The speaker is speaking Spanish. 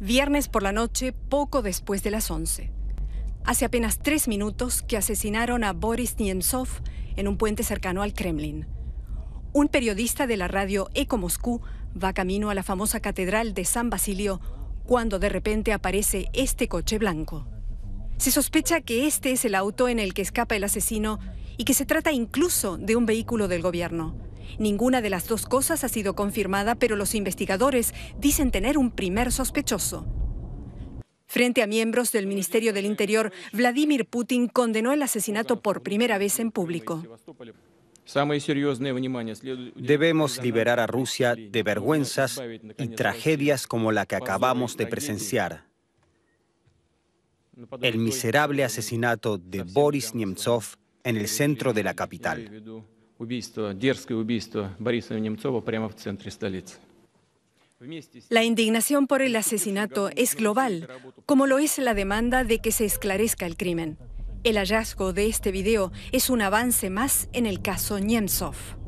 viernes por la noche, poco después de las 11. Hace apenas tres minutos que asesinaron a Boris Nemtsov en un puente cercano al Kremlin. Un periodista de la radio Eco Moscú va camino a la famosa catedral de San Basilio cuando de repente aparece este coche blanco. Se sospecha que este es el auto en el que escapa el asesino y que se trata incluso de un vehículo del gobierno. Ninguna de las dos cosas ha sido confirmada, pero los investigadores dicen tener un primer sospechoso. Frente a miembros del Ministerio del Interior, Vladimir Putin condenó el asesinato por primera vez en público. Debemos liberar a Rusia de vergüenzas y tragedias como la que acabamos de presenciar. El miserable asesinato de Boris Nemtsov en el centro de la capital. La indignación por el asesinato es global, como lo es la demanda de que se esclarezca el crimen. El hallazgo de este video es un avance más en el caso Niemtsov.